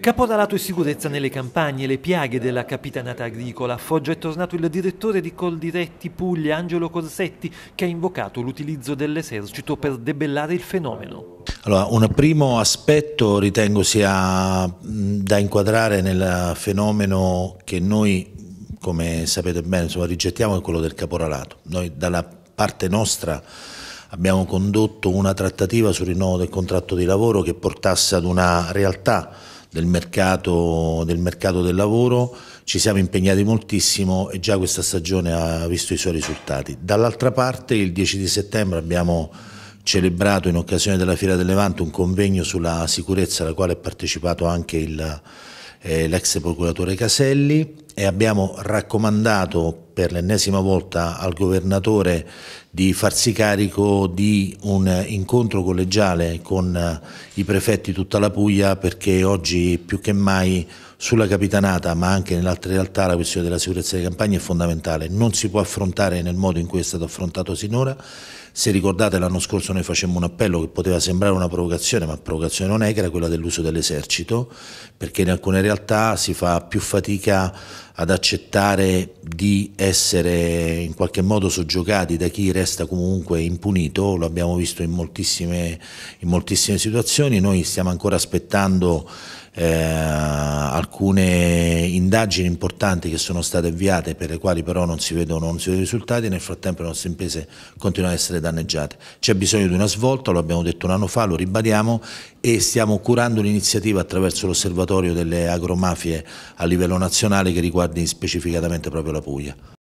Caporalato e sicurezza nelle campagne, le piaghe della capitanata agricola. A Foggia è tornato il direttore di Coldiretti Puglia, Angelo Corsetti, che ha invocato l'utilizzo dell'esercito per debellare il fenomeno. Allora, un primo aspetto ritengo sia mm, da inquadrare nel fenomeno che noi, come sapete bene, insomma, rigettiamo, è quello del caporalato. Noi dalla parte nostra abbiamo condotto una trattativa sul rinnovo del contratto di lavoro che portasse ad una realtà del mercato, del mercato del lavoro, ci siamo impegnati moltissimo e già questa stagione ha visto i suoi risultati. Dall'altra parte il 10 di settembre abbiamo celebrato in occasione della Fiera del Levante un convegno sulla sicurezza alla quale ha partecipato anche il, eh, l'ex procuratore Caselli e abbiamo raccomandato per l'ennesima volta al governatore di farsi carico di un incontro collegiale con eh, i prefetti tutta la Puglia perché oggi più che mai sulla capitanata ma anche nelle altre realtà la questione della sicurezza di campagna è fondamentale, non si può affrontare nel modo in cui è stato affrontato sinora, se ricordate l'anno scorso noi facemmo un appello che poteva sembrare una provocazione ma provocazione non è che era quella dell'uso dell'esercito perché in alcune realtà si fa più fatica ad accettare di essere in qualche modo soggiogati da chi resta comunque impunito, lo abbiamo visto in moltissime, in moltissime situazioni, noi stiamo ancora aspettando eh, alcune indagini importanti che sono state avviate per le quali però non si vedono, non si vedono risultati e nel frattempo le nostre imprese continuano ad essere danneggiate. C'è bisogno di una svolta, lo abbiamo detto un anno fa, lo ribadiamo e stiamo curando l'iniziativa attraverso l'osservatorio delle agromafie a livello nazionale che riguardi specificatamente proprio la Puglia.